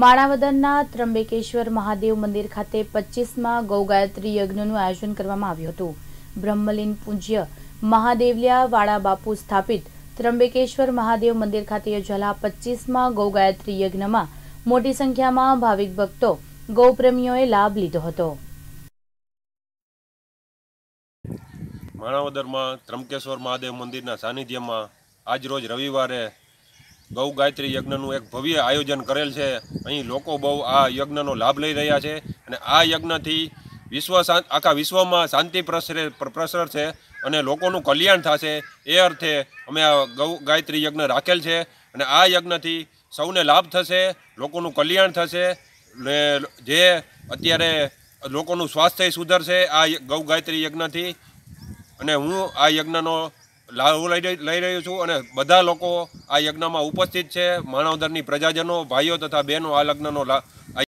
માણાવદરના ત્રંબકેશ્વર મહાદેવ મંદિર ખાતે પચીસમાં ગૌગાયત્રી યજ્ઞનું આયોજન કરવામાં આવ્યું હતું બ્રહ્મલીન પૂજ્ય મહાદેવલિયા વાળા બાપુ સ્થાપિત ત્રંબકેશ્વર મહાદેવ મંદિર ખાતે યોજાયેલા પચીસમાં ગૌગાયત્રી યજ્ઞમાં મોટી સંખ્યામાં ભાવિક ભક્તો ગૌપ્રેમીઓએ લાભ લીધો હતો માણાવદરમાં ત્રંબકેશ્વર મહાદેવ મંદિરના સાનિધ્યમાં આજરોજ રવિવારે ગૌ ગાયત્રી યજ્ઞનું એક ભવ્ય આયોજન કરેલ છે અહીં લોકો બહુ આ યજ્ઞનો લાભ લઈ રહ્યા છે અને આ યજ્ઞથી વિશ્વ આખા વિશ્વમાં શાંતિ પ્રસરે પ્રસર છે અને લોકોનું કલ્યાણ થશે એ અર્થે અમે આ ગૌ ગાયત્રી યજ્ઞ રાખેલ છે અને આ યજ્ઞથી સૌને લાભ થશે લોકોનું કલ્યાણ થશે ને જે અત્યારે લોકોનું સ્વાસ્થ્ય સુધરશે આ ગૌ ગાયત્રી યજ્ઞથી અને હું આ યજ્ઞનો લાહુ લઈ લઈ રહ્યો છું અને બધા લોકો આ યજ્ઞમાં ઉપસ્થિત છે માણાવદરની પ્રજાજનો ભાઈઓ તથા બહેનો આ લગ્નનો